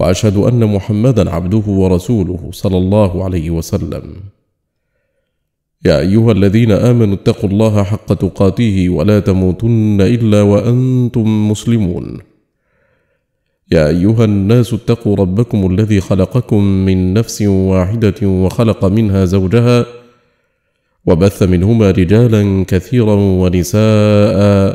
واشهد ان محمدا عبده ورسوله صلى الله عليه وسلم يا ايها الذين امنوا اتقوا الله حق تقاته ولا تموتن الا وانتم مسلمون يا ايها الناس اتقوا ربكم الذي خلقكم من نفس واحده وخلق منها زوجها وبث منهما رجالا كثيرا ونساء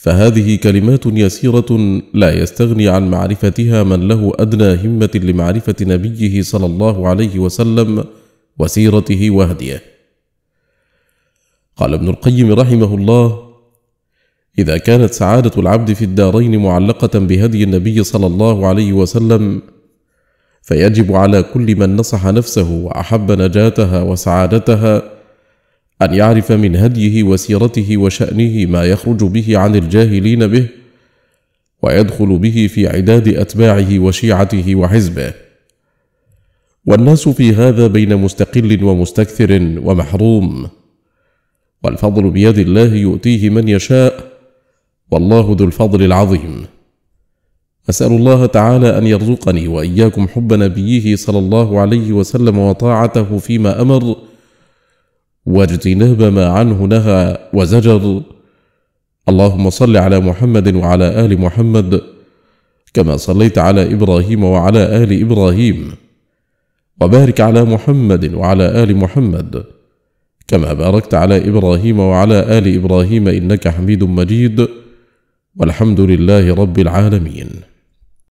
فهذه كلمات يسيرة لا يستغني عن معرفتها من له أدنى همة لمعرفة نبيه صلى الله عليه وسلم وسيرته وهديه. قال ابن القيم رحمه الله: إذا كانت سعادة العبد في الدارين معلقة بهدي النبي صلى الله عليه وسلم، فيجب على كل من نصح نفسه وأحب نجاتها وسعادتها أن يعرف من هديه وسيرته وشأنه ما يخرج به عن الجاهلين به ويدخل به في عداد أتباعه وشيعته وحزبه والناس في هذا بين مستقل ومستكثر ومحروم والفضل بيد الله يؤتيه من يشاء والله ذو الفضل العظيم أسأل الله تعالى أن يرزقني وإياكم حب نبيه صلى الله عليه وسلم وطاعته فيما أمر واجتناب ما عنه نهى وزجر اللهم صل على محمد وعلى ال محمد كما صليت على ابراهيم وعلى ال ابراهيم وبارك على محمد وعلى ال محمد كما باركت على ابراهيم وعلى ال ابراهيم انك حميد مجيد والحمد لله رب العالمين